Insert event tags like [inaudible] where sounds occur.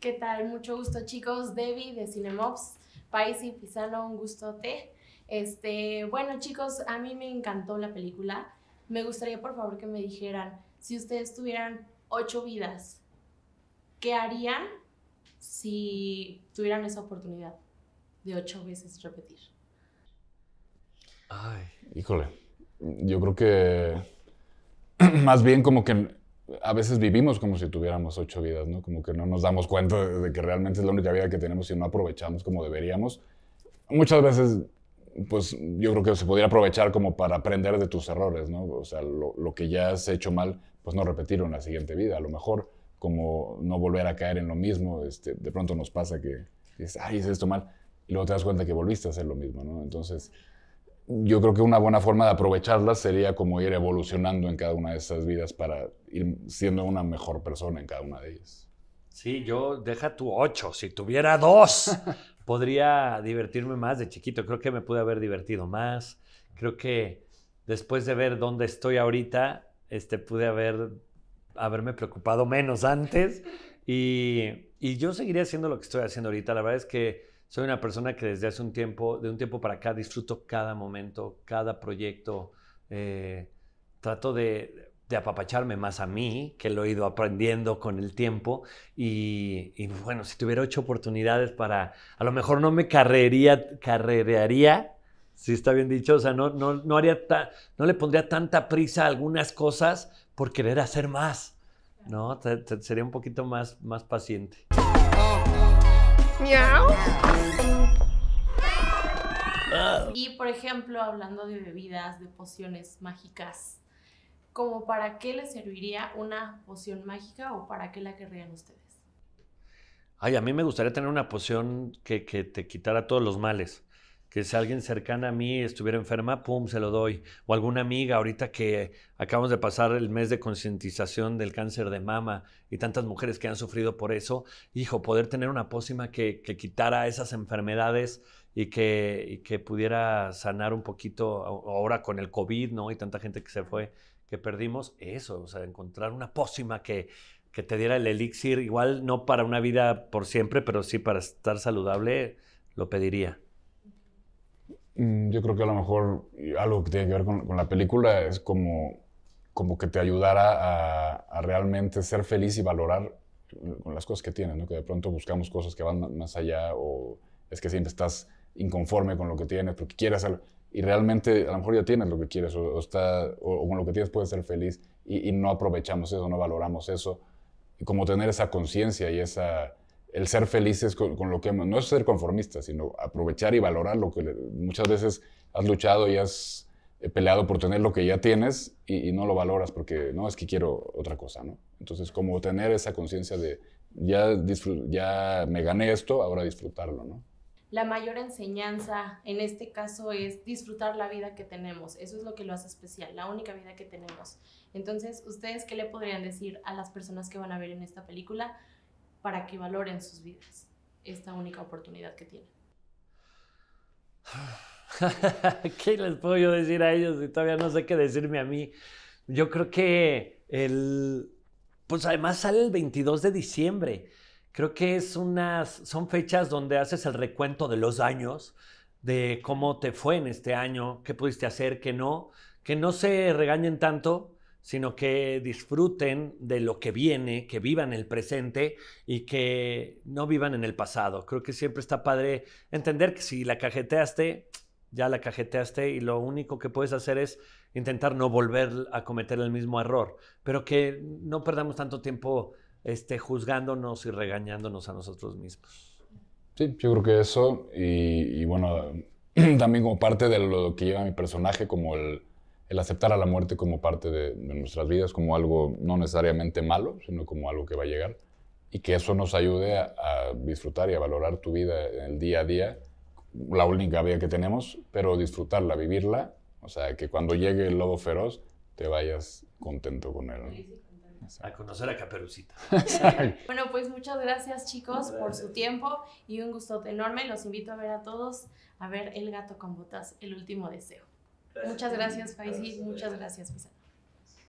¿Qué tal? Mucho gusto, chicos. Debbie de Cinemops, Paisy, Pizarro, un gustote. Este, bueno, chicos, a mí me encantó la película. Me gustaría, por favor, que me dijeran, si ustedes tuvieran ocho vidas, ¿qué harían si tuvieran esa oportunidad de ocho veces repetir? Ay, híjole. Yo creo que [clears throat] más bien como que a veces vivimos como si tuviéramos ocho vidas, ¿no? Como que no nos damos cuenta de, que realmente es la única vida que tenemos y no aprovechamos como deberíamos. Muchas veces, pues yo creo que se podría aprovechar como para aprender de tus errores, ¿no? O sea, lo, que ya has hecho mal, pues no repetirlo en la siguiente vida, a lo mejor, como no volver a caer en lo mismo, este, de pronto nos pasa que dices, ay, hice esto mal, y luego te das cuenta que volviste a hacer lo mismo, ¿no? Entonces yo creo que una buena forma de aprovecharlas sería como ir evolucionando en cada una de esas vidas para ir siendo una mejor persona en cada una de ellas. Sí, yo deja tu ocho. Si tuviera dos, [laughs] podría divertirme más de chiquito. Creo que me pude haber divertido más. Creo que después de ver dónde estoy ahorita, este, pude haber, haberme preocupado menos antes. Y, y yo seguiría haciendo lo que estoy haciendo ahorita. La verdad es que soy una persona que desde hace un tiempo, de un tiempo para acá, disfruto cada momento, cada proyecto. Eh, trato de, apapacharme más a mí, que lo he ido aprendiendo con el tiempo. Y, bueno, si tuviera ocho oportunidades para, a lo mejor no me carrería, carrerearía, si está bien dicho, o sea, no, no, no, haría no le pondría tanta prisa a algunas cosas por querer hacer más. ¿no? Sería un poquito más, más paciente. Oh, oh. Y por ejemplo, hablando de bebidas, de pociones mágicas, ¿como para qué les serviría una poción mágica o para qué la querrían ustedes? Ay, a mí me gustaría tener una poción que, que te quitara todos los males que si alguien cercana a mí estuviera enferma, pum, se lo doy. O alguna amiga, ahorita que acabamos de pasar el mes de concientización del cáncer de mama y tantas mujeres que han sufrido por eso, hijo, poder tener una pócima que, quitara esas enfermedades y que, que, pudiera sanar un poquito ahora con el COVID, ¿no? Y tanta gente que se fue, que perdimos, eso, o sea, encontrar una pócima que, que te diera el elixir, igual no para una vida por siempre, pero sí para estar saludable, lo pediría. Mm, yo creo que a lo mejor algo que tiene que ver con, la película es como, como que te ayudara a, realmente ser feliz y valorar con las cosas que tienes, ¿no? Que de pronto buscamos cosas que van más allá o es que siempre estás inconforme con lo que tienes porque quieres algo y realmente a lo mejor ya tienes lo que quieres o, está, o, con lo que tienes puedes ser feliz y, y no aprovechamos eso, no valoramos eso. Y como tener esa conciencia y esa el ser felices con, lo que hemos, no es ser conformistas, sino aprovechar y valorar lo que muchas veces has luchado y has eh, peleado por tener lo que ya tienes y, no lo valoras porque no es que quiero otra cosa, ¿no? Entonces, como tener esa conciencia de ya, ya me gané esto, ahora disfrutarlo, ¿no? La mayor enseñanza en este caso es disfrutar la vida que tenemos. Eso es lo que lo hace especial, la única vida que tenemos. Entonces, ¿ustedes qué le podrían decir a las personas que van a ver en esta película para que valoren sus vidas, esta única oportunidad que tienen. [laughs] ¿Qué les puedo yo decir a ellos si todavía no sé qué decirme a mí? Yo creo que el... Pues además sale el 22 de diciembre. Creo que es unas, son fechas donde haces el recuento de los años, de cómo te fue en este año, qué pudiste hacer, qué no, que no se regañen tanto, sino que disfruten de lo que viene, que vivan el presente y que no vivan en el pasado. Creo que siempre está padre entender que si la cajeteaste, ya la cajeteaste y lo único que puedes hacer es intentar no volver a cometer el mismo error, pero que no perdamos tanto tiempo este, juzgándonos y regañándonos a nosotros mismos. Sí, yo creo que eso y, y bueno, [clears throat] también como parte de lo que lleva mi personaje, como el el aceptar a la muerte como parte de, nuestras vidas, como algo no necesariamente malo, sino como algo que va a llegar, y que eso nos ayude a, disfrutar y a valorar tu vida en el día a día, la única vida que tenemos, pero disfrutarla, vivirla, o sea, que cuando llegue el lobo feroz te vayas contento con él. A conocer a Caperucita. [laughs] [laughs] bueno, pues muchas gracias chicos por su tiempo y un gusto enorme. Los invito a ver a todos a ver El gato con botas, el último deseo. Muchas gracias, Faisy. Muchas gracias, Pisa.